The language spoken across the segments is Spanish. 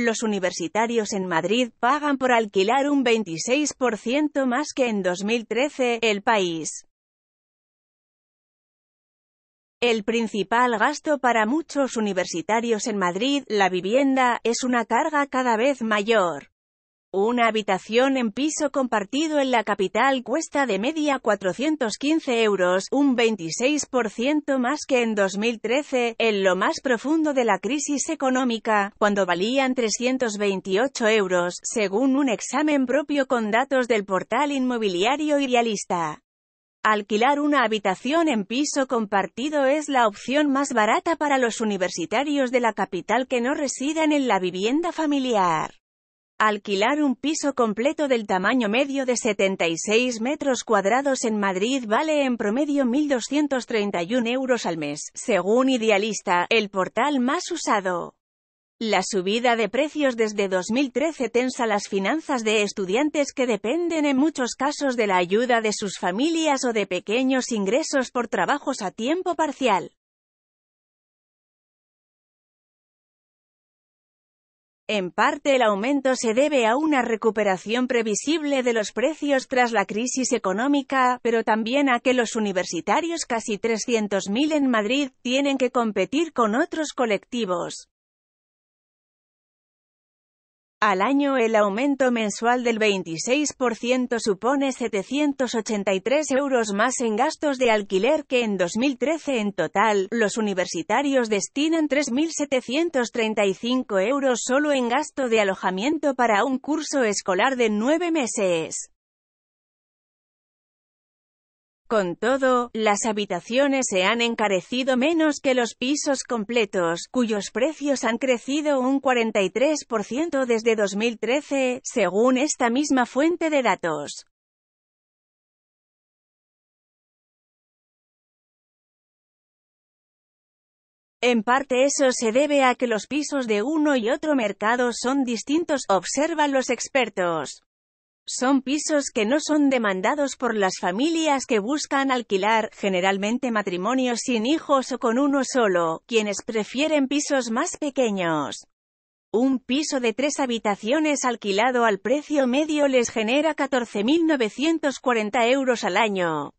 Los universitarios en Madrid pagan por alquilar un 26% más que en 2013, el país. El principal gasto para muchos universitarios en Madrid, la vivienda, es una carga cada vez mayor. Una habitación en piso compartido en la capital cuesta de media 415 euros, un 26% más que en 2013, en lo más profundo de la crisis económica, cuando valían 328 euros, según un examen propio con datos del portal inmobiliario Idealista. Alquilar una habitación en piso compartido es la opción más barata para los universitarios de la capital que no residan en la vivienda familiar. Alquilar un piso completo del tamaño medio de 76 metros cuadrados en Madrid vale en promedio 1.231 euros al mes, según Idealista, el portal más usado. La subida de precios desde 2013 tensa las finanzas de estudiantes que dependen en muchos casos de la ayuda de sus familias o de pequeños ingresos por trabajos a tiempo parcial. En parte el aumento se debe a una recuperación previsible de los precios tras la crisis económica, pero también a que los universitarios casi 300.000 en Madrid tienen que competir con otros colectivos. Al año el aumento mensual del 26% supone 783 euros más en gastos de alquiler que en 2013 en total. Los universitarios destinan 3.735 euros solo en gasto de alojamiento para un curso escolar de nueve meses. Con todo, las habitaciones se han encarecido menos que los pisos completos, cuyos precios han crecido un 43% desde 2013, según esta misma fuente de datos. En parte eso se debe a que los pisos de uno y otro mercado son distintos, observan los expertos. Son pisos que no son demandados por las familias que buscan alquilar, generalmente matrimonios sin hijos o con uno solo, quienes prefieren pisos más pequeños. Un piso de tres habitaciones alquilado al precio medio les genera 14.940 euros al año,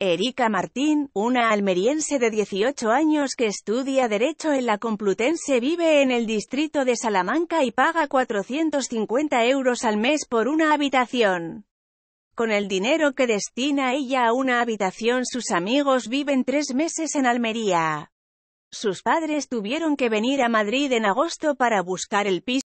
Erika Martín, una almeriense de 18 años que estudia Derecho en la Complutense vive en el distrito de Salamanca y paga 450 euros al mes por una habitación. Con el dinero que destina ella a una habitación sus amigos viven tres meses en Almería. Sus padres tuvieron que venir a Madrid en agosto para buscar el piso.